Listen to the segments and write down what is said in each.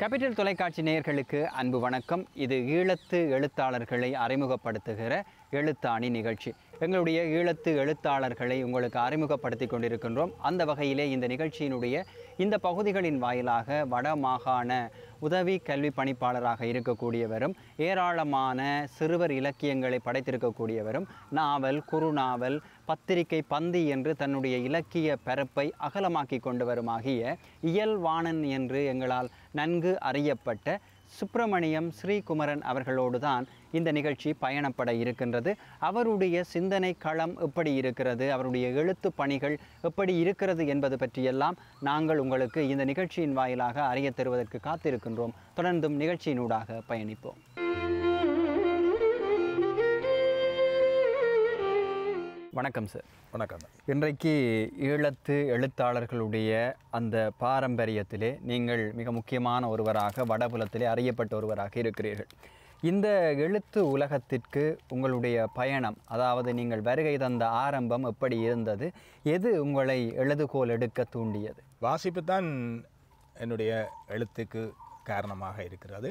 capital தொலைக்காட்சி நேயர்களுக்கு அன்பு வணக்கம் இது ஈழத்து எழுத்தாளர்களை அறிமுகப்படுத்துகிற எழுத்தாணி நிகழ்ச்சி எங்களுடைய ஈழத்து எழுத்தாளர்களை உங்களுக்கு அறிமுகப்படுத்தி கொண்டிருக்கின்றோம் அந்த வகையிலே இந்த நிகழ்ச்சியினுடைய இந்த பகுதிகளின் வாயிலாக வட மாகாண உதவி கல்வி பணிப்பாளராக இருக்கக்கூடியவரும் ஏராளமான சிறுவர் இலக்கியங்களை படைத்திருக்கக்கூடியவரும் நாவல் குறுநாவல் பத்திரிகை பந்தி என்று தன்னுடைய இலக்கிய பரப்பை அகலமாக்கி கொண்டு வருமாகிய இயல்வாணன் என்று எங்களால் நன்கு அறியப்பட்ட சுப்பிரமணியம் ஸ்ரீகுமரன் அவர்களோடு தான் இந்த நிகழ்ச்சி பயணப்பட இருக்கின்றது அவருடைய சிந்தனை களம் எப்படி இருக்கிறது அவருடைய எழுத்து பணிகள் எப்படி இருக்கிறது என்பது பற்றியெல்லாம் நாங்கள் உங்களுக்கு இந்த நிகழ்ச்சியின் வாயிலாக அறிய தருவதற்கு காத்திருக்கின்றோம் தொடர்ந்தும் நிகழ்ச்சியினூடாக பயணிப்போம் வணக்கம் சார் வணக்கம் இன்றைக்கு ஈழத்து எழுத்தாளர்களுடைய அந்த பாரம்பரியத்திலே நீங்கள் மிக முக்கியமான ஒருவராக வடபுலத்திலே அறியப்பட்ட ஒருவராக இருக்கிறீர்கள் இந்த எழுத்து உலகத்திற்கு உங்களுடைய பயணம் அதாவது நீங்கள் வருகை தந்த ஆரம்பம் எப்படி இருந்தது எது உங்களை எழுதுகோல் எடுக்க தூண்டியது வாசிப்பு தான் என்னுடைய எழுத்துக்கு காரணமாக இருக்கிறது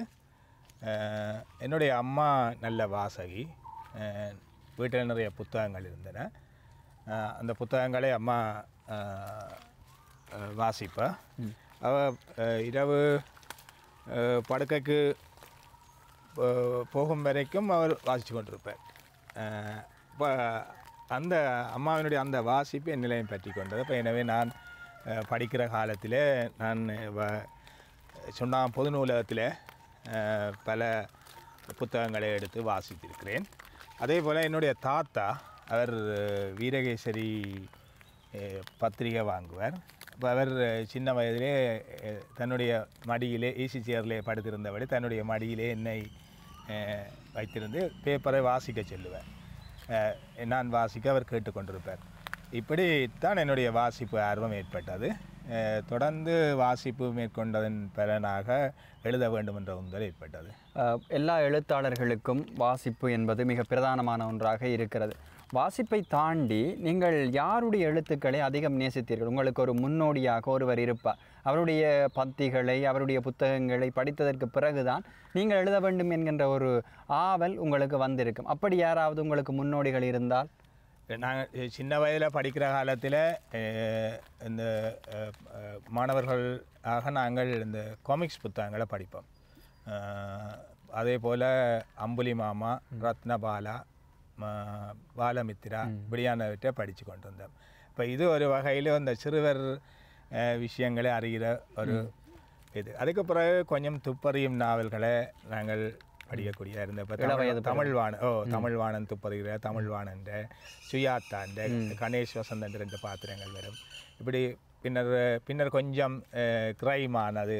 என்னுடைய அம்மா நல்ல வாசகி வீட்டில் நிறைய புத்தகங்கள் இருந்தன அந்த புத்தகங்களை அம்மா வாசிப்பா அவ இரவு படுக்கைக்கு போகும் வரைக்கும் அவர் வாசித்து கொண்டிருப்பார் இப்போ அந்த அம்மாவினுடைய அந்த வாசிப்பு என் நிலையம் பற்றி கொண்டது இப்போ எனவே நான் படிக்கிற காலத்தில் நான் சொன்னால் பொது நூலகத்தில் பல புத்தகங்களை எடுத்து வாசித்திருக்கிறேன் அதே போல் என்னுடைய தாத்தா அவர் வீரகேசரி பத்திரிகை வாங்குவார் இப்போ அவர் சின்ன வயதிலே தன்னுடைய மடியிலே ஈசி e சேர்லேயே படுத்திருந்தபடி தன்னுடைய மடியிலே என்னை வைத்திருந்து பேப்பரை வாசிக்க சொல்லுவார் நான் வாசிக்க அவர் கேட்டுக்கொண்டிருப்பார் இப்படித்தான் என்னுடைய வாசிப்பு ஆர்வம் ஏற்பட்டது தொடர்ந்து வாசிப்பு மேற்கொண்டதன் பலனாக எழுத வேண்டும் என்ற உந்தல் ஏற்பட்டது எல்லா எழுத்தாளர்களுக்கும் வாசிப்பு என்பது மிக பிரதானமான ஒன்றாக இருக்கிறது வாசிப்பை தாண்டி நீங்கள் யாருடைய எழுத்துக்களை அதிகம் நேசித்தீர்கள் உங்களுக்கு ஒரு முன்னோடியாக ஒருவர் இருப்பார் அவருடைய பத்திகளை அவருடைய புத்தகங்களை படித்ததற்கு பிறகுதான் நீங்கள் எழுத வேண்டும் என்கின்ற ஒரு ஆவல் உங்களுக்கு வந்திருக்கும் அப்படி யாராவது உங்களுக்கு முன்னோடிகள் இருந்தால் நாங்கள் சின்ன வயதில் படிக்கிற காலத்தில் இந்த மாணவர்கள் ஆக நாங்கள் இந்த காமிக்ஸ் புத்தகங்களை படிப்போம் அதேபோல் அம்புலி மாமா ரத்னபாலா பாலமித்ரா இப்படியானவற்றை படித்து கொண்டு வந்தோம் இப்போ இது ஒரு வகையில் அந்த சிறுவர் விஷயங்களை அறிகிற ஒரு இது அதுக்கு பிறகு கொஞ்சம் துப்பறியும் நாவல்களை நாங்கள் படிக்கக்கூடிய இருந்த இப்போ தமிழ்வாண ஓ தமிழ்வாணன் துப்பறிகிற தமிழ்வாணன்ற சுயாத்தான்ற கணேஷ் வசந்தன் ரெண்டு பாத்திரங்கள் வரும் இப்படி பின்னர் பின்னர் கொஞ்சம் கிரைமானது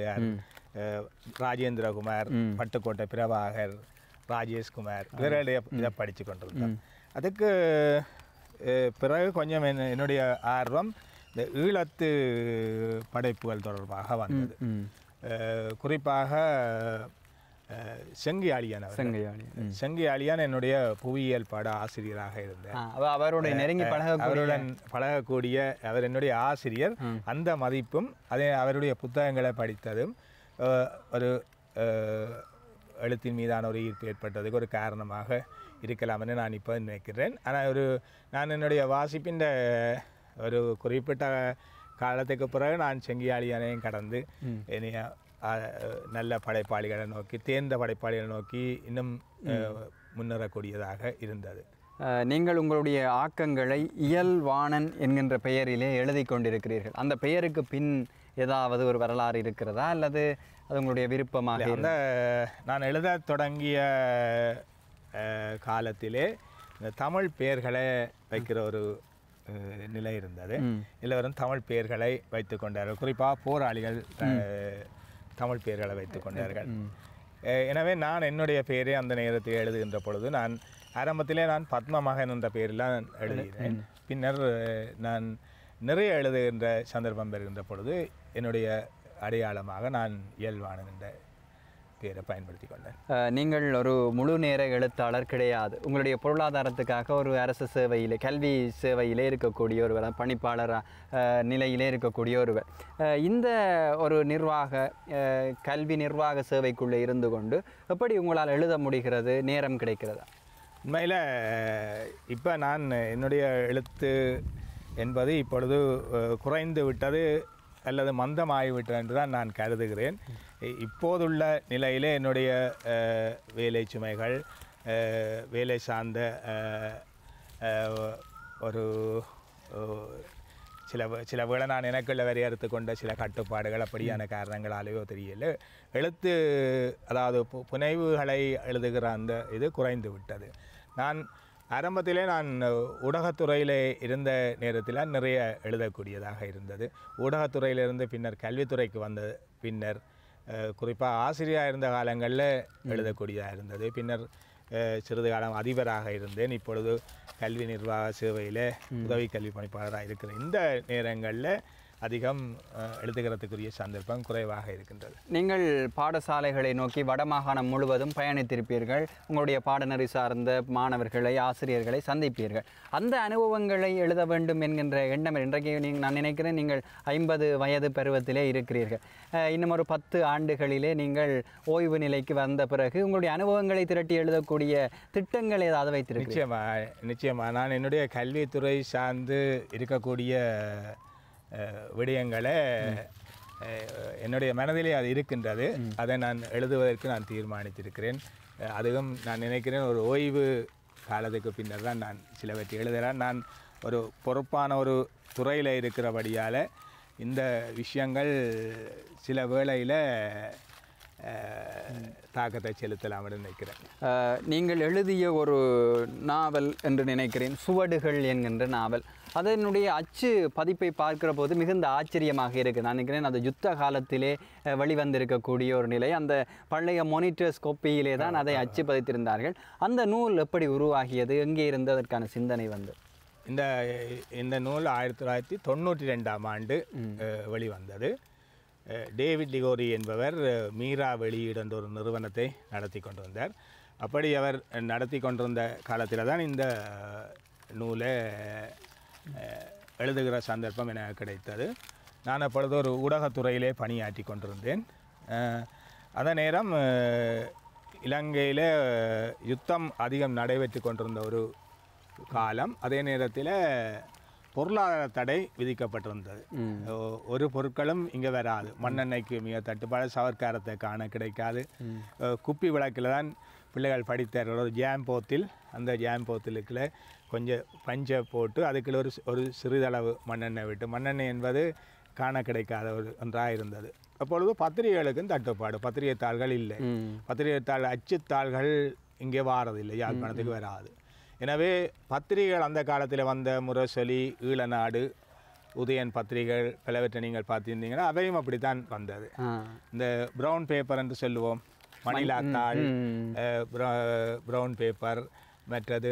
ராஜேந்திரகுமார் பட்டுக்கோட்டை பிரபாகர் ராஜேஷ்குமார் இவர்களுடைய இதை படித்து கொண்டிருந்தேன் அதுக்கு பிறகு கொஞ்சம் என்ன என்னுடைய ஆர்வம் இந்த ஈழத்து படைப்புகள் தொடர்பாக வந்தது குறிப்பாக செங்கியாளியான் செங்கியாளியான் செங்கியாளியான் என்னுடைய புவியியல் பட ஆசிரியராக இருந்தார் அவருடைய நெருங்கி பழக அவருடன் பழகக்கூடிய அவர் என்னுடைய ஆசிரியர் அந்த மதிப்பும் அதே அவருடைய புத்தகங்களை படித்ததும் ஒரு எழுத்தின் மீதான ஒரு ஈர்ப்பு ஏற்பட்டதுக்கு ஒரு காரணமாக இருக்கலாம்னு நான் இப்போ நினைக்கிறேன் ஆனால் ஒரு நான் என்னுடைய வாசிப்பின் ஒரு குறிப்பிட்ட காலத்துக்கு பிறகு நான் அணையும் கடந்து என்னைய நல்ல படைப்பாளிகளை நோக்கி தேர்ந்த படைப்பாளிகளை நோக்கி இன்னும் முன்னேறக்கூடியதாக இருந்தது நீங்கள் உங்களுடைய ஆக்கங்களை இயல்வாணன் என்கின்ற பெயரிலே எழுதி கொண்டிருக்கிறீர்கள் அந்த பெயருக்கு பின் ஏதாவது ஒரு வரலாறு இருக்கிறதா அல்லது அது உங்களுடைய விருப்பமாக அந்த நான் எழுத தொடங்கிய காலத்திலே இந்த தமிழ் பெயர்களை வைக்கிற ஒரு நிலை இருந்தது எல்லோரும் தமிழ் பெயர்களை வைத்து கொண்டார்கள் குறிப்பாக போராளிகள் தமிழ் பெயர்களை வைத்து கொண்டார்கள் எனவே நான் என்னுடைய பெயரை அந்த நேரத்தில் எழுதுகின்ற பொழுது நான் ஆரம்பத்திலே நான் பத்ம மகன் என்ற பெயரில் எழுதுகிறேன் பின்னர் நான் நிறைய எழுதுகின்ற சந்தர்ப்பம் பெறுகின்ற பொழுது என்னுடைய அடையாளமாக நான் இயல்பானன் என்ற பேரை பயன்படுத்தி கொண்டேன் நீங்கள் ஒரு முழு நேர எழுத்தாளர் கிடையாது உங்களுடைய பொருளாதாரத்துக்காக ஒரு அரசு சேவையில் கல்வி சேவையிலே இருக்கக்கூடிய ஒருவர் பணிப்பாளர் நிலையிலே இருக்கக்கூடிய ஒருவர் இந்த ஒரு நிர்வாக கல்வி நிர்வாக சேவைக்குள்ளே இருந்து கொண்டு எப்படி உங்களால் எழுத முடிகிறது நேரம் கிடைக்கிறதா உண்மையில் இப்போ நான் என்னுடைய எழுத்து என்பது இப்பொழுது குறைந்து விட்டது அல்லது மந்தமாகிவிட்டது என்று தான் நான் கருதுகிறேன் இப்போதுள்ள நிலையிலே என்னுடைய வேலை சுமைகள் வேலை சார்ந்த ஒரு சில சில வேளை நான் எனக்குள்ள வரையறுத்து கொண்ட சில கட்டுப்பாடுகள் அப்படியான காரணங்களாலேயோ தெரியல எழுத்து அதாவது புனைவுகளை எழுதுகிற அந்த இது குறைந்து விட்டது நான் ஆரம்பத்திலே நான் ஊடகத்துறையில் இருந்த நேரத்தில் நிறைய எழுதக்கூடியதாக இருந்தது ஊடகத்துறையிலிருந்து பின்னர் கல்வித்துறைக்கு வந்த பின்னர் குறிப்பாக ஆசிரியராக இருந்த காலங்களில் எழுதக்கூடியதாக இருந்தது பின்னர் சிறிது காலம் அதிபராக இருந்தேன் இப்பொழுது கல்வி நிர்வாக சேவையில் உதவி கல்வி பணிப்பாளராக இருக்கிற இந்த நேரங்களில் அதிகம் எழுதுகிறதுக்குரிய சந்தர்ப்பம் குறைவாக இருக்கின்றது நீங்கள் பாடசாலைகளை நோக்கி வடமாகாணம் முழுவதும் பயணித்திருப்பீர்கள் உங்களுடைய பாடநெறி சார்ந்த மாணவர்களை ஆசிரியர்களை சந்திப்பீர்கள் அந்த அனுபவங்களை எழுத வேண்டும் என்கின்ற எண்ணம் இன்றைக்கு நீங்கள் நான் நினைக்கிறேன் நீங்கள் ஐம்பது வயது பருவத்திலே இருக்கிறீர்கள் இன்னும் ஒரு பத்து ஆண்டுகளிலே நீங்கள் ஓய்வு நிலைக்கு வந்த பிறகு உங்களுடைய அனுபவங்களை திரட்டி எழுதக்கூடிய திட்டங்கள் ஏதாவது வைத்திருக்கு நிச்சயமாக நிச்சயமாக நான் என்னுடைய கல்வித்துறை சார்ந்து இருக்கக்கூடிய விடயங்களை என்னுடைய மனதிலே அது இருக்கின்றது அதை நான் எழுதுவதற்கு நான் தீர்மானித்திருக்கிறேன் அதுவும் நான் நினைக்கிறேன் ஒரு ஓய்வு காலத்துக்கு பின்னர் தான் நான் சிலவற்றை எழுதுகிறேன் நான் ஒரு பொறுப்பான ஒரு துறையில் இருக்கிறபடியால் இந்த விஷயங்கள் சில வேளையில் தாக்கத்தை செலுத்தலாம் நினைக்கிறேன் நீங்கள் எழுதிய ஒரு நாவல் என்று நினைக்கிறேன் சுவடுகள் என்கின்ற நாவல் அதனுடைய அச்சு பதிப்பை பார்க்கிற போது மிகுந்த ஆச்சரியமாக இருக்குது நான் நினைக்கிறேன் அந்த யுத்த காலத்திலே வெளிவந்திருக்கக்கூடிய ஒரு நிலை அந்த பழைய மொனிட்டர்ஸ் கோப்பியிலே தான் அதை அச்சு பதித்திருந்தார்கள் அந்த நூல் எப்படி உருவாகியது எங்கே இருந்து அதற்கான சிந்தனை வந்து இந்த இந்த நூல் ஆயிரத்தி தொள்ளாயிரத்தி தொண்ணூற்றி ரெண்டாம் ஆண்டு வெளிவந்தது டேவிட் லிகோரி என்பவர் மீரா வெளியீடு என்ற ஒரு நிறுவனத்தை நடத்தி கொண்டிருந்தார் அப்படி அவர் நடத்தி கொண்டிருந்த காலத்தில் தான் இந்த நூலை எழுதுகிற சந்தர்ப்பம் எனக்கு கிடைத்தது நான் அப்பொழுது ஒரு ஊடகத்துறையிலே பணியாற்றி கொண்டிருந்தேன் அந்த நேரம் இலங்கையில் யுத்தம் அதிகம் நடைபெற்று கொண்டிருந்த ஒரு காலம் அதே நேரத்தில் பொருளாதார தடை விதிக்கப்பட்டிருந்தது ஒரு பொருட்களும் இங்கே வராது மண்ணெண்ணெய்க்கு மிக தட்டுப்பாடு சவர்க்காரத்தை காண கிடைக்காது குப்பி விளக்கில் தான் பிள்ளைகள் படித்தார்கள் ஒரு ஜாம் போத்தில் அந்த ஜாம் போத்திலுக்குள்ள கொஞ்சம் பஞ்சை போட்டு அதுக்குள்ள ஒரு ஒரு சிறிதளவு மண்ணெண்ணெய் விட்டு மண்ணெண்ணெய் என்பது காண கிடைக்காத ஒரு ஒன்றாக இருந்தது அப்பொழுது பத்திரிகைகளுக்கும் தட்டுப்பாடு பத்திரிகை தாள்கள் இல்லை பத்திரிகை தாள் அச்சுத்தாள்கள் இங்கே வாரதில்லை யாழ்ப்பாணத்துக்கு வராது எனவே பத்திரிகைகள் அந்த காலத்தில் வந்த முரசொலி ஈழநாடு உதயன் பத்திரிகைகள் பலவற்றை நீங்கள் பார்த்துருந்தீங்கன்னா அவையும் அப்படித்தான் வந்தது இந்த ப்ரௌன் பேப்பர் என்று சொல்லுவோம் மணிலாத்தாள் ப்ரௌன் பேப்பர் மற்றது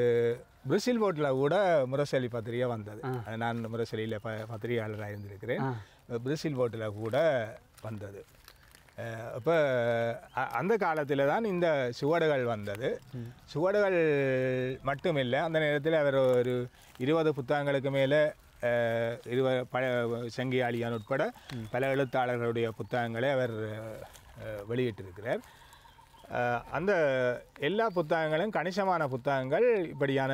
பிரிசில் போட்டில் கூட முரசொலி பத்திரிகை வந்தது நான் முரசொலியில் ப பத்திரிகையாளராக இருந்திருக்கிறேன் பிரிசில் போட்டில் கூட வந்தது இப்போ அந்த காலத்தில் தான் இந்த சுவடுகள் வந்தது சுவடுகள் மட்டும் இல்லை அந்த நேரத்தில் அவர் ஒரு இருபது புத்தகங்களுக்கு மேலே இருவ பல செங்கியாளியான் உட்பட பல எழுத்தாளர்களுடைய புத்தகங்களை அவர் வெளியிட்டிருக்கிறார் அந்த எல்லா புத்தகங்களும் கணிசமான புத்தகங்கள் இப்படியான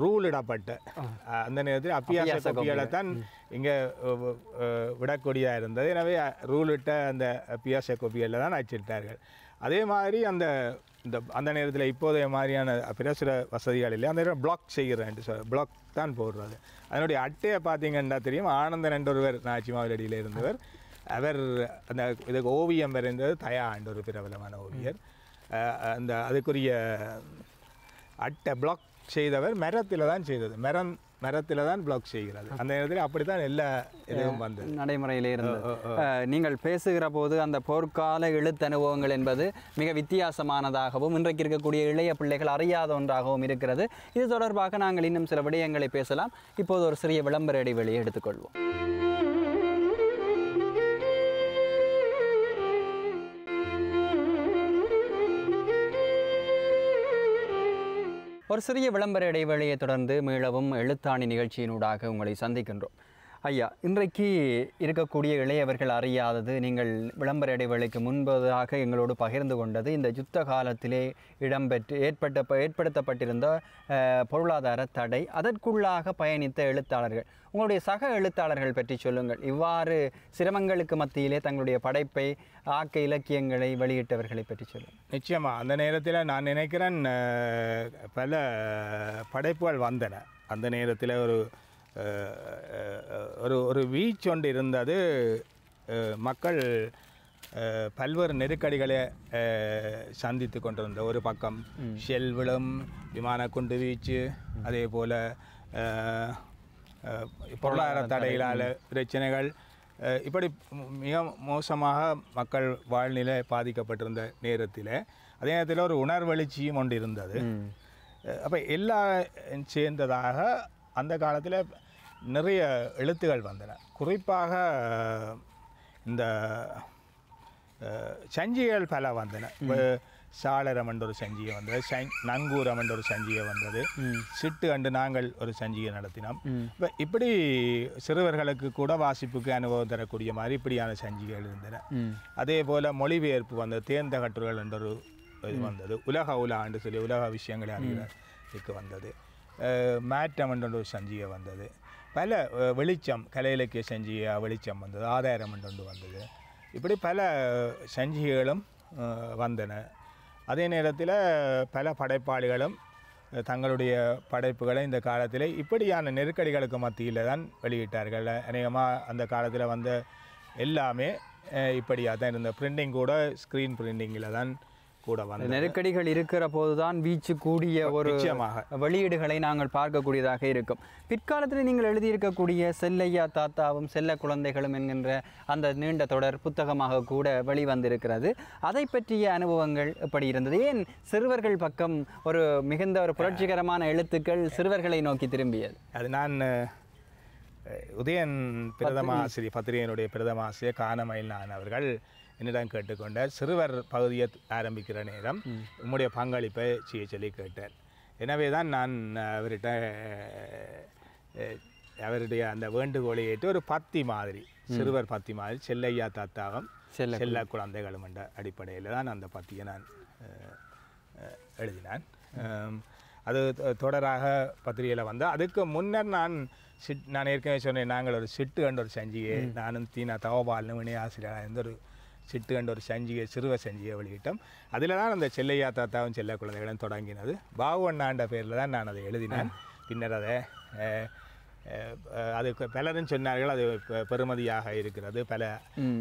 ரூலிடப்பட்ட அந்த நேரத்தில் அப்பியாச கொப்பியால் தான் இங்கே விடக்கூடியதாக இருந்தது எனவே ரூலிட்ட அந்த அப்பியாச கொப்பியில் தான் அச்சிட்டார்கள் அதே மாதிரி அந்த இந்த அந்த நேரத்தில் இப்போதைய மாதிரியான பிரசுர இல்லை அந்த நேரம் பிளாக் செய்கிறேன் சொல் பிளாக் தான் போடுறது அதனுடைய அட்டையை பார்த்தீங்கன்னா தெரியும் ஆனந்தன் என்ற ஒருவர் நாச்சிமாவிலடியில் இருந்தவர் அவர் அந்த இதுக்கு ஓவியம் வரைந்தது தயா என்ற ஒரு பிரபலமான ஓவியர் அந்த அதுக்குரிய அட்டை பிளாக் செய்தவர் மரத்தில் தான் செய்தது மரம் மரத்தில் தான் பிளாக் செய்கிறது அந்த நேரத்தில் அப்படி தான் எல்லா இதுவும் வந்து நடைமுறையில் இருந்தது நீங்கள் பேசுகிற போது அந்த போர்க்கால எழுத்து அனுபவங்கள் என்பது மிக வித்தியாசமானதாகவும் இன்றைக்கு இருக்கக்கூடிய இளைய பிள்ளைகள் அறியாத ஒன்றாகவும் இருக்கிறது இது தொடர்பாக நாங்கள் இன்னும் சில விடயங்களை பேசலாம் இப்போது ஒரு சிறிய விளம்பர இடைவெளியை எடுத்துக்கொள்வோம் ஒரு சிறிய விளம்பர இடைவெளியை தொடர்ந்து மீளவும் எழுத்தாணி நிகழ்ச்சியினூடாக உங்களை சந்திக்கின்றோம் ஐயா இன்றைக்கு இருக்கக்கூடிய இளையவர்கள் அறியாதது நீங்கள் விளம்பர இடைவெளிக்கு முன்பதாக எங்களோடு பகிர்ந்து கொண்டது இந்த யுத்த காலத்திலே இடம்பெற்று ஏற்பட்ட ஏற்படுத்தப்பட்டிருந்த பொருளாதார தடை அதற்குள்ளாக பயணித்த எழுத்தாளர்கள் உங்களுடைய சக எழுத்தாளர்கள் பற்றி சொல்லுங்கள் இவ்வாறு சிரமங்களுக்கு மத்தியிலே தங்களுடைய படைப்பை ஆக்க இலக்கியங்களை வெளியிட்டவர்களை பற்றி சொல்லுங்கள் நிச்சயமாக அந்த நேரத்தில் நான் நினைக்கிறேன் பல படைப்புகள் வந்தன அந்த நேரத்தில் ஒரு ஒரு ஒரு வீச் ஒன்று இருந்தது மக்கள் பல்வேறு நெருக்கடிகளை சந்தித்து கொண்டிருந்த ஒரு பக்கம் செல்விளம் விமான குண்டு வீச்சு அதே போல் பொருளாதார தடைகளால் பிரச்சனைகள் இப்படி மிக மோசமாக மக்கள் வாழ்நிலை பாதிக்கப்பட்டிருந்த நேரத்தில் அதே நேரத்தில் ஒரு உணர்வெழுச்சியும் ஒன்று இருந்தது அப்போ எல்லா சேர்ந்ததாக அந்த காலத்தில் நிறைய எழுத்துகள் வந்தன குறிப்பாக இந்த சஞ்சிகள் பல வந்தன சாளரம் என்ற ஒரு சஞ்சிகை வந்தது நங்கூரம் என்ற ஒரு சஞ்சிகை வந்தது சிட்டு அண்டு நாங்கள் ஒரு சஞ்சிகை நடத்தினோம் இப்போ இப்படி சிறுவர்களுக்கு கூட வாசிப்புக்கு அனுபவம் தரக்கூடிய மாதிரி இப்படியான சஞ்சிகைகள் இருந்தன அதே போல் மொழிபெயர்ப்பு வந்தது தேர்ந்த கட்டுரைகள் என்றொரு இது வந்தது உலக உலாண்டு சொல்லி உலக விஷயங்களை அறிவதற்கு வந்தது மாற்றம் என்ற ஒரு சஞ்சிகை வந்தது பல வெளிச்சம் கலையிலக்கிய சஞ்சிகையாக வெளிச்சம் வந்தது ஆதாரம் கொண்டு வந்தது இப்படி பல சஞ்சிகைகளும் வந்தன அதே நேரத்தில் பல படைப்பாளிகளும் தங்களுடைய படைப்புகளை இந்த காலத்தில் இப்படியான நெருக்கடிகளுக்கு மத்தியில் தான் வெளியிட்டார்கள் அநேகமாக அந்த காலத்தில் வந்த எல்லாமே இப்படியாக தான் இருந்த பிரிண்டிங் கூட ஸ்க்ரீன் பிரிண்டிங்கில் தான் கூட வந்து நெருக்கடிகள் இருக்கிற போதுதான் வீச்சு கூடிய ஒரு வெளியீடுகளை நாங்கள் பார்க்கக்கூடியதாக இருக்கும் பிற்காலத்தில் நீங்கள் எழுதியிருக்கக்கூடிய செல்லையா தாத்தாவும் செல்ல குழந்தைகளும் என்கின்ற அந்த நீண்ட தொடர் புத்தகமாக கூட வெளிவந்திருக்கிறது அதை பற்றிய அனுபவங்கள் எப்படி இருந்தது ஏன் சிறுவர்கள் பக்கம் ஒரு மிகுந்த ஒரு புரட்சிகரமான எழுத்துக்கள் சிறுவர்களை நோக்கி திரும்பியது அது நான் உதயன் பிரதம பத்திரிகையினுடைய பிரதமாசிரியர் ஆசிரியர் நான் அவர்கள் என்னிடம் கேட்டுக்கொண்டார் சிறுவர் பகுதியை ஆரம்பிக்கிற நேரம் உம்முடைய பங்களிப்பை செய்ய சொல்லி கேட்டார் எனவே தான் நான் அவர்கிட்ட அவருடைய அந்த வேண்டுகோளை ஏற்று ஒரு பத்தி மாதிரி சிறுவர் பத்தி மாதிரி செல்லையா தாத்தாவும் செல்ல குழந்தைகளும் என்ற அடிப்படையில் தான் அந்த பத்தியை நான் எழுதினேன் அது தொடராக பத்திரிகையில் வந்தால் அதுக்கு முன்னர் நான் சிட் நான் ஏற்கனவே சொன்னேன் நாங்கள் ஒரு சிட்டு என்ற ஒரு சஞ்சியை நானும் தீனா தவபாலனும் இணை ஆசிரியராக இருந்த ஒரு சிட்டு கண்ட ஒரு சஞ்சிகை சிறுவ சஞ்சிகை வெளியிட்டோம் அதில் தான் அந்த செல்லையா தாத்தாவும் செல்ல குழந்தைகளும் தொடங்கினது பாவண்ணாண்ட பேரில் தான் நான் அதை எழுதினேன் பின்னர் அதை அது பலரும் சொன்னார்கள் அது பெருமதியாக இருக்கிறது பல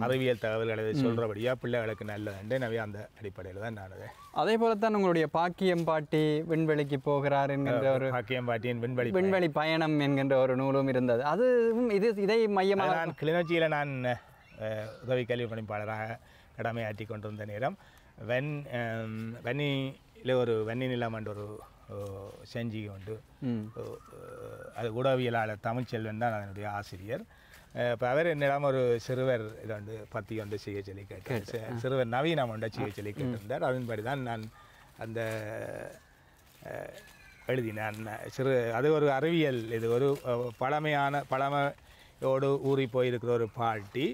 அறிவியல் தகவல்களை சொல்கிறபடியா பிள்ளைகளுக்கு நல்லதுண்டு நவே அந்த அடிப்படையில் தான் நான் அதே போல தான் உங்களுடைய பாக்கியம் பாட்டி விண்வெளிக்கு போகிறார் என்கின்ற ஒரு பாக்கியம் பாட்டியின் விண்வெளி விண்வெளி பயணம் என்கின்ற ஒரு நூலும் இருந்தது அது இது இதை மையமாக நான் கிளிநொச்சியில் நான் உதவி கல்வி பணிப்பாளராக கடமையாற்றி கொண்டிருந்த நேரம் வெண் வன்னியில் ஒரு வன்னி நிலம் என்ற ஒரு செஞ்சி உண்டு அது உடவியலாளர் தமிழ்ச்செல்வன் தான் அதனுடைய ஆசிரியர் இப்போ அவர் என்னிடம் ஒரு சிறுவர் இதை வந்து பத்தி வந்து செய்ய சொல்லி கேட்டார் சிறுவர் நவீனம் வந்து செய்ய சொல்லி கேட்டிருந்தார் அதன்படி தான் நான் அந்த எழுதினேன் சிறு அது ஒரு அறிவியல் இது ஒரு பழமையான பழமை ஓடு ஊறி போயிருக்கிற ஒரு பாட்டி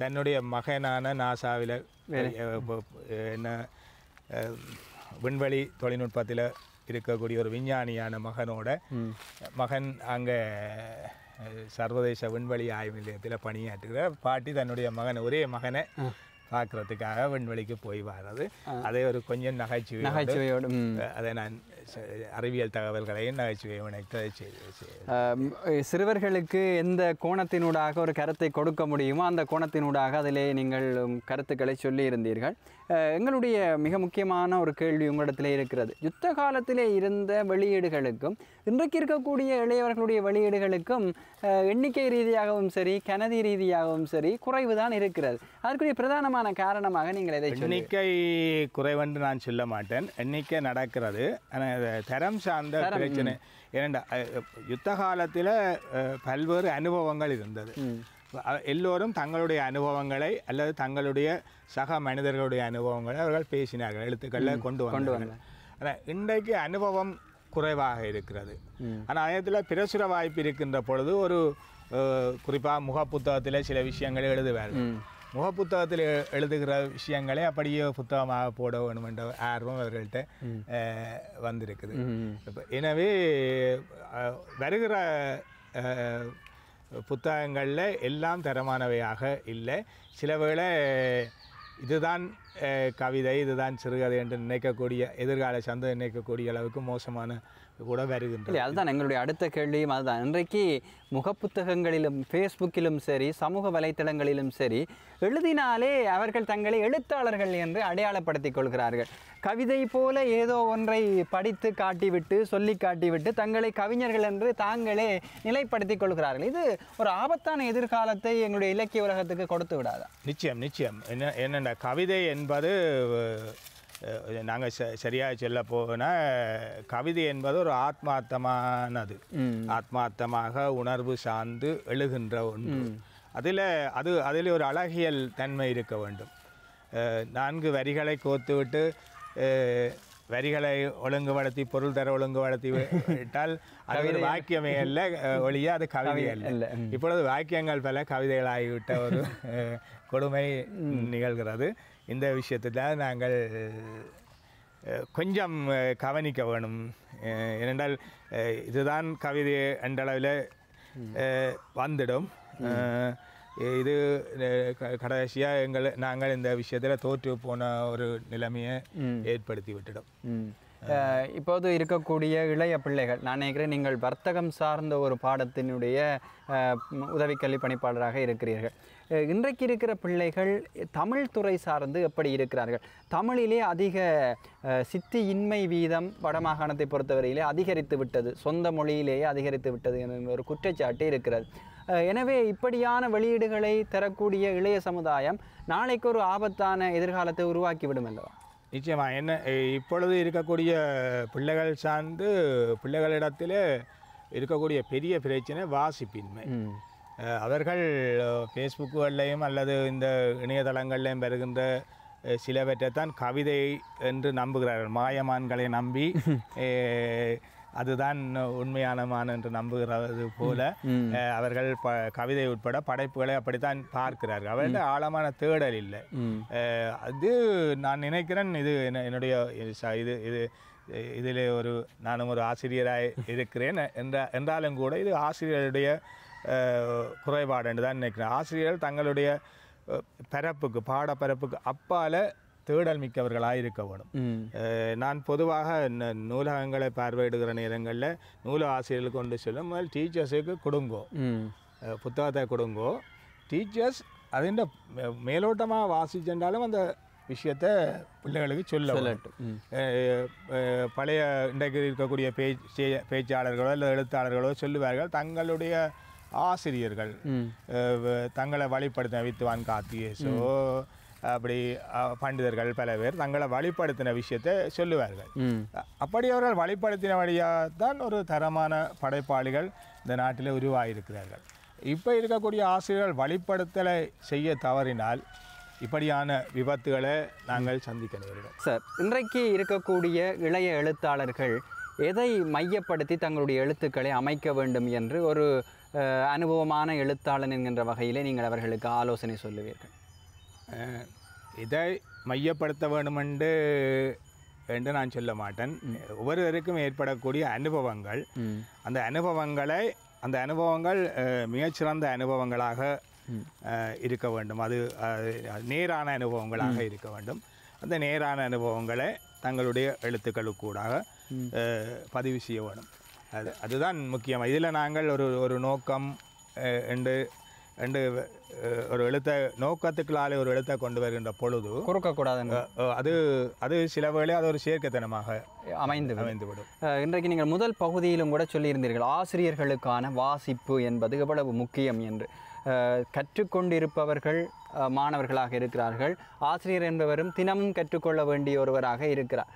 தன்னுடைய மகனான நாசாவில் என்ன விண்வெளி தொழில்நுட்பத்தில் இருக்கக்கூடிய ஒரு விஞ்ஞானியான மகனோட மகன் அங்கே சர்வதேச விண்வெளி ஆய்வு நிலையத்தில் பணியாற்றுகிற பாட்டி தன்னுடைய மகன் ஒரே மகனை பார்க்கறதுக்காக விண்வெளிக்கு போய் வர்றது அதே ஒரு கொஞ்சம் நகைச்சுவை நகைச்சுவையோடு அதை நான் அறிவியல் தகவல்களையும் நகைச்சுவை இணைத்ததை சிறுவர்களுக்கு எந்த கோணத்தினூடாக ஒரு கருத்தை கொடுக்க முடியுமோ அந்த கோணத்தினூடாக அதிலே நீங்கள் கருத்துக்களை சொல்லியிருந்தீர்கள் எங்களுடைய மிக முக்கியமான ஒரு கேள்வி உங்களிடத்திலே இருக்கிறது யுத்த காலத்திலே இருந்த வெளியீடுகளுக்கும் இன்றைக்கு இருக்கக்கூடிய இளையவர்களுடைய வெளியீடுகளுக்கும் எண்ணிக்கை ரீதியாகவும் சரி கனதி ரீதியாகவும் சரி குறைவு தான் இருக்கிறது அதற்குரிய பிரதானமான காரணமாக நீங்கள் இதை எண்ணிக்கை குறைவென்று நான் சொல்ல மாட்டேன் எண்ணிக்கை நடக்கிறது ஆனால் தரம் சார்ந்த பிரச்சனை ஏனெண்டா யுத்த காலத்தில் பல்வேறு அனுபவங்கள் இருந்தது எல்லோரும் தங்களுடைய அனுபவங்களை அல்லது தங்களுடைய சக மனிதர்களுடைய அனுபவங்களை அவர்கள் பேசினார்கள் எழுத்துக்களில் கொண்டு வந்தார்கள் ஆனால் இன்றைக்கு அனுபவம் குறைவாக இருக்கிறது ஆனால் அதே பிரசுர வாய்ப்பு இருக்கின்ற பொழுது ஒரு குறிப்பாக புத்தகத்தில் சில விஷயங்களை முக முகப்புத்தகத்தில் எழுதுகிற விஷயங்களே அப்படியே புத்தகமாக போட வேணும் என்ற ஆர்வம் அவர்கள்ட்ட வந்திருக்குது எனவே வருகிற புத்தகங்களில் எல்லாம் தரமானவையாக இல்லை சில வேளை இதுதான் கவிதை இதுதான் சிறுகதை என்று நினைக்கக்கூடிய எதிர்கால சந்தை நினைக்கக்கூடிய அளவுக்கு மோசமான கூட வருகின்றன அதுதான் எங்களுடைய அடுத்த கேள்வியும் அதுதான் இன்றைக்கு முகப்புத்தகங்களிலும் ஃபேஸ்புக்கிலும் சரி சமூக வலைத்தளங்களிலும் சரி எழுதினாலே அவர்கள் தங்களை எழுத்தாளர்கள் என்று அடையாளப்படுத்திக் கொள்கிறார்கள் கவிதை போல ஏதோ ஒன்றை படித்து காட்டிவிட்டு சொல்லி காட்டிவிட்டு தங்களை கவிஞர்கள் என்று தாங்களே நிலைப்படுத்திக் கொள்கிறார்கள் இது ஒரு ஆபத்தான எதிர்காலத்தை எங்களுடைய இலக்கிய உலகத்துக்கு கொடுத்து விடாதா நிச்சயம் நிச்சயம் என்ன என்னென்ன கவிதை என்பது நாங்கள் ச சரியாக சொல்ல போனால் கவிதை என்பது ஒரு ஆத்மார்த்தமானது ஆத்மார்த்தமாக உணர்வு சார்ந்து எழுகின்ற ஒன்று அதில் அது அதில் ஒரு அழகியல் தன்மை இருக்க வேண்டும் நான்கு வரிகளை கோத்துவிட்டு வரிகளை ஒழுங்குபடுத்தி பொருள் தர ஒழுங்குபடுத்தி விட்டால் அது ஒரு வாக்கியமே அல்ல ஒழிய அது கவிதை அல்ல இப்பொழுது வாக்கியங்கள் பல கவிதைகளாகிவிட்ட ஒரு கொடுமை நிகழ்கிறது இந்த விஷயத்தில் நாங்கள் கொஞ்சம் கவனிக்க வேணும் ஏனென்றால் இதுதான் கவிதை என்றளவில் வந்துடும் இது கடைசியாக எங்கள் நாங்கள் இந்த விஷயத்தில் தோற்று போன ஒரு நிலைமையை ஏற்படுத்தி விட்டுடும் இப்போது இருக்கக்கூடிய இளைய பிள்ளைகள் நான் நினைக்கிறேன் நீங்கள் வர்த்தகம் சார்ந்த ஒரு பாடத்தினுடைய உதவிக்கல்வி பணிப்பாளராக இருக்கிறீர்கள் இன்றைக்கு இருக்கிற பிள்ளைகள் தமிழ் துறை சார்ந்து எப்படி இருக்கிறார்கள் தமிழிலே அதிக சித்தி இன்மை வீதம் வடமாகாணத்தை பொறுத்தவரையிலே அதிகரித்து விட்டது சொந்த மொழியிலேயே அதிகரித்து விட்டது என்ற ஒரு குற்றச்சாட்டு இருக்கிறது எனவே இப்படியான வெளியீடுகளை தரக்கூடிய இளைய சமுதாயம் நாளைக்கு ஒரு ஆபத்தான எதிர்காலத்தை உருவாக்கிவிடும் அல்லவா நிச்சயமாக என்ன இப்பொழுது இருக்கக்கூடிய பிள்ளைகள் சார்ந்து பிள்ளைகளிடத்தில் இருக்கக்கூடிய பெரிய பிரச்சனை வாசிப்பின்மை அவர்கள் ஃபேஸ்புக்குகள்லையும் அல்லது இந்த இணையதளங்கள்லையும் வருகின்ற சிலவற்றைத்தான் கவிதை என்று நம்புகிறார்கள் மாயமான்களை நம்பி அதுதான் உண்மையானமான என்று நம்புகிறது போல அவர்கள் ப கவிதை உட்பட படைப்புகளை அப்படித்தான் பார்க்கிறார்கள் அவர்கள் ஆழமான தேடல் இல்லை அது நான் நினைக்கிறேன் இது என்னுடைய இது இது இதில் ஒரு நானும் ஒரு ஆசிரியராக இருக்கிறேன் என்ற என்றாலும் கூட இது ஆசிரியருடைய குறைபாடு என்று தான் நினைக்கிறேன் ஆசிரியர்கள் தங்களுடைய பரப்புக்கு பாடப்பரப்புக்கு அப்பால் தேடல் மிக்கவர்களாக இருக்க வேணும் நான் பொதுவாக நூலகங்களை பார்வையிடுகிற நேரங்களில் நூல ஆசிரியர்கள் கொண்டு செல்லும் டீச்சர்ஸுக்கு கொடுங்கோ புத்தகத்தை கொடுங்கோ டீச்சர்ஸ் அதுண்ட மேலோட்டமாக வாசிச்சென்றாலும் அந்த விஷயத்தை பிள்ளைகளுக்கு சொல்ல பழைய இன்றைக்கு இருக்கக்கூடிய பேச்சு பேச்சாளர்களோ இல்லை எழுத்தாளர்களோ சொல்லுவார்கள் தங்களுடைய ஆசிரியர்கள் தங்களை வழிப்படுத்தின வித்துவான் காத்தியே ஸோ அப்படி பண்டிதர்கள் பல பேர் தங்களை வழிப்படுத்தின விஷயத்தை சொல்லுவார்கள் அப்படி அவர்கள் வழிப்படுத்தின வழியாக தான் ஒரு தரமான படைப்பாளிகள் இந்த நாட்டில் உருவாகியிருக்கிறார்கள் இப்போ இருக்கக்கூடிய ஆசிரியர்கள் வழிப்படுத்தலை செய்ய தவறினால் இப்படியான விபத்துகளை நாங்கள் சந்திக்க நேரிடும் சார் இன்றைக்கு இருக்கக்கூடிய இளைய எழுத்தாளர்கள் எதை மையப்படுத்தி தங்களுடைய எழுத்துக்களை அமைக்க வேண்டும் என்று ஒரு அனுபவமான எழுத்தாளன் என்கின்ற வகையிலே நீங்கள் அவர்களுக்கு ஆலோசனை சொல்லுவீர்கள் இதை மையப்படுத்த வேண்டுமென்று என்று நான் சொல்ல மாட்டேன் ஒவ்வொருவருக்கும் ஏற்படக்கூடிய அனுபவங்கள் அந்த அனுபவங்களை அந்த அனுபவங்கள் மிகச்சிறந்த அனுபவங்களாக இருக்க வேண்டும் அது நேரான அனுபவங்களாக இருக்க வேண்டும் அந்த நேரான அனுபவங்களை தங்களுடைய எழுத்துக்களுக்கூடாக பதிவு செய்ய வேண்டும் அது அதுதான் முக்கியம் இதில் நாங்கள் ஒரு ஒரு நோக்கம் என்று ரெண்டு ஒரு எழுத்தை நோக்கத்துக்களாலே ஒரு எழுத்தை கொண்டு வருகின்ற பொழுது குறுக்கக்கூடாது அது அது சில வேளை அது ஒரு செயற்கைத்தனமாக அமைந்து அமைந்துவிடும் இன்றைக்கு நீங்கள் முதல் பகுதியிலும் கூட சொல்லியிருந்தீர்கள் ஆசிரியர்களுக்கான வாசிப்பு என்பது எவ்வளவு முக்கியம் என்று கற்றுக்கொண்டிருப்பவர்கள் மாணவர்களாக இருக்கிறார்கள் ஆசிரியர் என்பவரும் தினமும் கற்றுக்கொள்ள வேண்டிய ஒருவராக இருக்கிறார்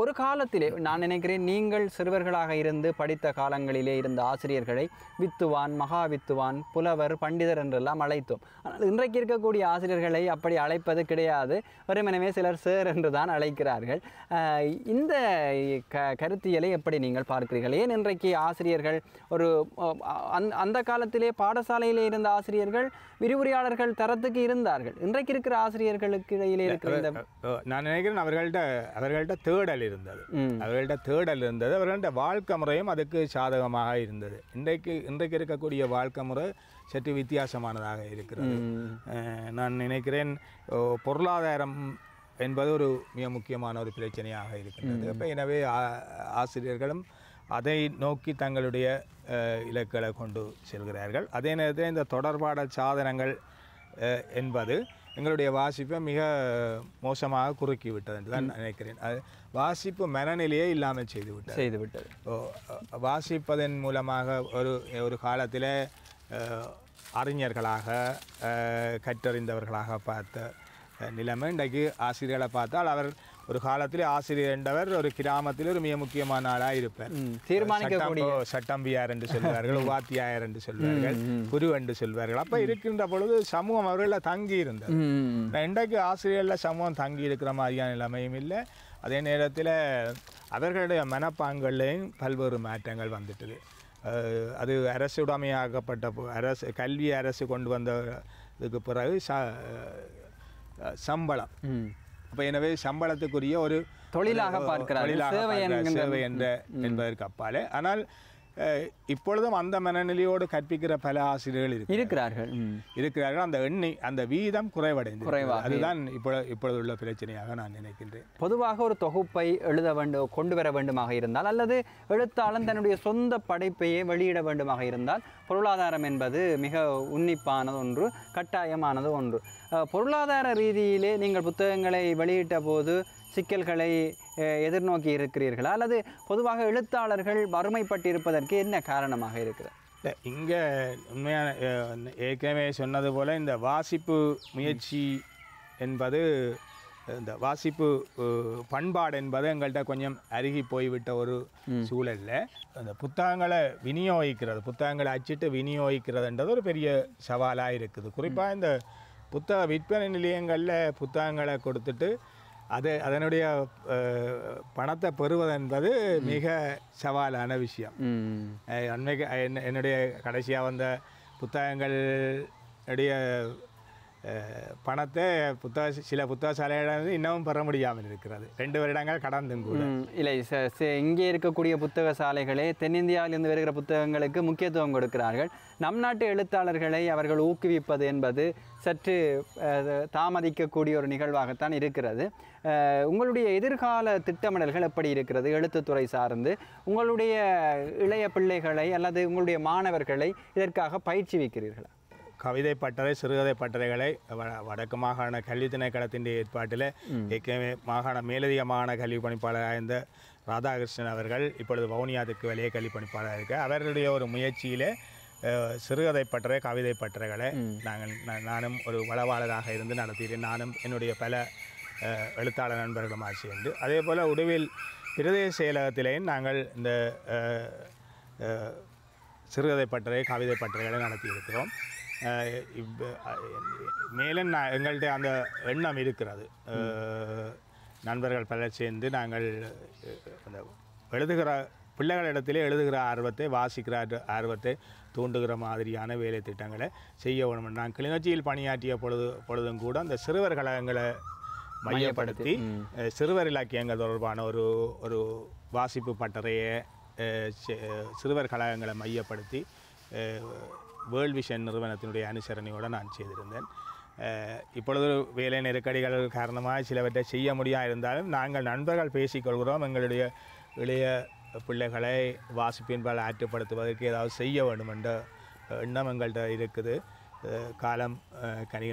ஒரு காலத்திலே நான் நினைக்கிறேன் நீங்கள் சிறுவர்களாக இருந்து படித்த காலங்களிலே இருந்த ஆசிரியர்களை வித்துவான் மகா வித்துவான் புலவர் பண்டிதர் என்றெல்லாம் அழைத்தோம் ஆனால் இன்றைக்கு இருக்கக்கூடிய ஆசிரியர்களை அப்படி அழைப்பது கிடையாது வருமனமே சிலர் சேர் என்று தான் அழைக்கிறார்கள் இந்த க கருத்தியலை எப்படி நீங்கள் பார்க்கிறீர்கள் ஏன் இன்றைக்கு ஆசிரியர்கள் ஒரு அந் அந்த காலத்திலே பாடசாலையிலே இருந்த ஆசிரியர்கள் விரிவுரையாளர்கள் தரத்துக்கு இருந்தார்கள் இன்றைக்கு இருக்கிற ஆசிரியர்களுக்கு இடையிலே இருக்கிற நான் நினைக்கிறேன் அவர்கள்ட்ட அவர்கள்ட்ட தேர்ட் தேடல் இருந்தது அவர்களிட தேடல் இருந்தது அவர்களிட வாழ்க்கை முறையும் அதுக்கு சாதகமாக இருந்தது இன்றைக்கு இன்றைக்கு இருக்கக்கூடிய வாழ்க்கை முறை சற்று வித்தியாசமானதாக இருக்கிறது நான் நினைக்கிறேன் பொருளாதாரம் என்பது ஒரு மிக முக்கியமான ஒரு பிரச்சனையாக இருக்கிறது அப்போ எனவே ஆசிரியர்களும் அதை நோக்கி தங்களுடைய இலக்குகளை கொண்டு செல்கிறார்கள் அதே நேரத்தில் இந்த தொடர்பாடல் சாதனங்கள் என்பது எங்களுடைய வாசிப்பை மிக மோசமாக குறுக்கி விட்டது என்று தான் நினைக்கிறேன் அது வாசிப்பு மனநிலையே இல்லாமல் செய்து விட்டது செய்து விட்டது வாசிப்பதன் மூலமாக ஒரு ஒரு காலத்தில் அறிஞர்களாக கற்றறிந்தவர்களாக பார்த்த நிலைமை இன்றைக்கு ஆசிரியர்களை பார்த்தால் அவர் ஒரு காலத்தில் ஆசிரியர் என்றவர் ஒரு கிராமத்தில் ஒரு மிக முக்கியமான ஆளாக இருப்பார் தீர்மானிக்கக்கூடிய சட்டம்பியார் என்று சொல்வார்கள் உபாத்தியாயர் என்று சொல்வார்கள் குரு என்று சொல்வார்கள் அப்போ இருக்கின்ற பொழுது சமூகம் அவர்களில் தங்கி இருந்தது இன்றைக்கு ஆசிரியர்ல சமூகம் தங்கி இருக்கிற மாதிரியான நிலைமையும் இல்லை அதே நேரத்தில் அவர்களுடைய மனப்பாங்கள்லையும் பல்வேறு மாற்றங்கள் வந்துட்டது அது அரசு உடைமையாக்கப்பட்ட அரசு கல்வி அரசு கொண்டு வந்ததுக்கு பிறகு ச சம்பளம் அப்போ எனவே சம்பளத்துக்குரிய ஒரு தொழிலாக பார்க்கிறார் சேவை என்ற என்பதற்கு அப்பாலே ஆனால் இப்பொழுதும் அந்த மனநிலையோடு கற்பிக்கிற பல ஆசிரியர்கள் இருக்கிறார்கள் இருக்கிறார்கள் அந்த எண்ணி அந்த வீதம் குறைவடைந்து குறைவாக அதுதான் இப்பொழுது இப்பொழுது உள்ள பிரச்சனையாக நான் நினைக்கின்றேன் பொதுவாக ஒரு தொகுப்பை எழுத வேண்டும் கொண்டு வர வேண்டுமாக இருந்தால் அல்லது எழுத்தாளன் தன்னுடைய சொந்த படைப்பையே வெளியிட வேண்டுமாக இருந்தால் பொருளாதாரம் என்பது மிக உன்னிப்பானது ஒன்று கட்டாயமானது ஒன்று பொருளாதார ரீதியிலே நீங்கள் புத்தகங்களை வெளியிட்ட போது சிக்கல்களை எதிர்நோக்கி இருக்கிறீர்களா அல்லது பொதுவாக எழுத்தாளர்கள் வறுமைப்பட்டிருப்பதற்கு என்ன காரணமாக இருக்கிறது இல்லை இங்கே உண்மையான ஏற்கனவே சொன்னது போல் இந்த வாசிப்பு முயற்சி என்பது இந்த வாசிப்பு பண்பாடு என்பது எங்கள்கிட்ட கொஞ்சம் அருகி போய்விட்ட ஒரு சூழலில் அந்த புத்தகங்களை விநியோகிக்கிறது புத்தகங்களை அச்சிட்டு விநியோகிக்கிறதுன்றது ஒரு பெரிய சவாலாக இருக்குது குறிப்பாக இந்த புத்தக விற்பனை நிலையங்களில் புத்தகங்களை கொடுத்துட்டு அது அதனுடைய பணத்தை பெறுவது என்பது மிக சவாலான விஷயம் அண்மைக்கு என்னுடைய கடைசியாக வந்த புத்தகங்கள் புத்தகங்களுடைய பணத்தை புத்தக சில புத்தக புத்தகசாலையிடம் இன்னமும் பெற முடியாமல் இருக்கிறது ரெண்டு வருடங்கள் கடந்தும் கூட இல்லை இங்கே இருக்கக்கூடிய புத்தக சாலைகளே தென்னிந்தியாவிலிருந்து வருகிற புத்தகங்களுக்கு முக்கியத்துவம் கொடுக்கிறார்கள் நம் நாட்டு எழுத்தாளர்களை அவர்கள் ஊக்குவிப்பது என்பது சற்று தாமதிக்கக்கூடிய ஒரு நிகழ்வாகத்தான் இருக்கிறது உங்களுடைய எதிர்கால திட்டமிடல்கள் எப்படி இருக்கிறது எழுத்துத்துறை சார்ந்து உங்களுடைய இளைய பிள்ளைகளை அல்லது உங்களுடைய மாணவர்களை இதற்காக பயிற்சி வைக்கிறீர்களா கவிதை பட்டறை சிறுகதை பட்டறைகளை வடக்கு மாகாண கல்வி திணைக்களத்தின் ஏற்பாட்டில் ஏற்கனவே மாகாண மேலதிக மாகாண கல்வி பணிப்பாளராக இருந்த ராதாகிருஷ்ணன் அவர்கள் இப்பொழுது வவுனியாத்துக்கு வெளியே கல்வி பணிப்பாளராக இருக்க அவர்களுடைய ஒரு முயற்சியில் சிறுகதை பட்டறை கவிதை பட்டறைகளை நாங்கள் நானும் ஒரு வளவாளராக இருந்து நடத்திட்டேன் நானும் என்னுடைய பல எழுத்தாளர் நண்பர்களுமாக சேர்ந்து அதே போல் உடுவில் பிரதேச செயலகத்திலேயும் நாங்கள் இந்த சிறுகதை பட்டறை கவிதை பட்டறைகளை நடத்தியிருக்கிறோம் மேலும் நான் எங்கள்கிட்ட அந்த எண்ணம் இருக்கிறது நண்பர்கள் பலர் சேர்ந்து நாங்கள் அந்த எழுதுகிற பிள்ளைகளிடத்திலே எழுதுகிற ஆர்வத்தை வாசிக்கிற ஆர்வத்தை தூண்டுகிற மாதிரியான வேலை திட்டங்களை செய்ய வேணும் நான் கிளிநொச்சியில் பணியாற்றிய பொழுது பொழுதும் கூட அந்த சிறுவர் கழகங்களை மையப்படுத்தி சிறுவர் இலக்கியங்கள் தொடர்பான ஒரு ஒரு வாசிப்பு பட்டறையை சிறுவர் கழகங்களை மையப்படுத்தி வேர்ல்ட் விஷன் நிறுவனத்தினுடைய அனுசரணையோடு நான் செய்திருந்தேன் இப்பொழுது வேலை நெருக்கடிகள் காரணமாக சிலவற்றை செய்ய முடியாது இருந்தாலும் நாங்கள் நண்பர்கள் பேசிக்கொள்கிறோம் எங்களுடைய இளைய பிள்ளைகளை வாசிப்பின்பால் ஆற்றுப்படுத்துவதற்கு ஏதாவது செய்ய வேண்டும் என்ற எண்ணம் எங்கள்கிட்ட இருக்குது காலம்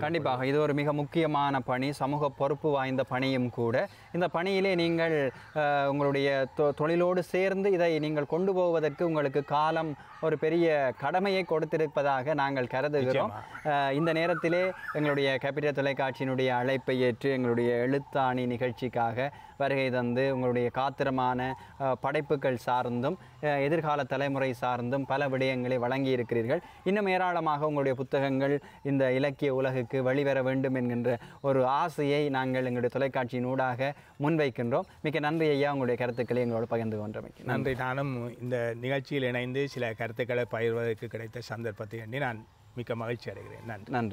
கண்டிப்பாக இது ஒரு மிக முக்கியமான பணி சமூக பொறுப்பு வாய்ந்த பணியும் கூட இந்த பணியிலே நீங்கள் உங்களுடைய தொழிலோடு சேர்ந்து இதை நீங்கள் கொண்டு போவதற்கு உங்களுக்கு காலம் ஒரு பெரிய கடமையை கொடுத்திருப்பதாக நாங்கள் கருதுகிறோம் இந்த நேரத்திலே எங்களுடைய கபிட தொலைக்காட்சியினுடைய அழைப்பை ஏற்று எங்களுடைய எழுத்தாணி நிகழ்ச்சிக்காக வருகை தந்து உங்களுடைய காத்திரமான படைப்புகள் சார்ந்தும் எதிர்கால தலைமுறை சார்ந்தும் பல விடயங்களை வழங்கி இருக்கிறீர்கள் இன்னும் ஏராளமாக உங்களுடைய புத்தகங்கள் இந்த இலக்கிய உலகுக்கு வழிவர வேண்டும் என்கின்ற ஒரு ஆசையை நாங்கள் எங்களுடைய தொலைக்காட்சியின் ஊடாக முன்வைக்கின்றோம் மிக்க நன்றி ஐயா உங்களுடைய கருத்துக்களை எங்களோடு பகிர்ந்து கொண்டமைக்கு நன்றி நானும் இந்த நிகழ்ச்சியில் இணைந்து சில கருத்துக்களை பகிர்வதற்கு கிடைத்த சந்தர்ப்பத்தை எண்ணி நான் மிக்க மகிழ்ச்சி அடைகிறேன் நன்றி நன்றி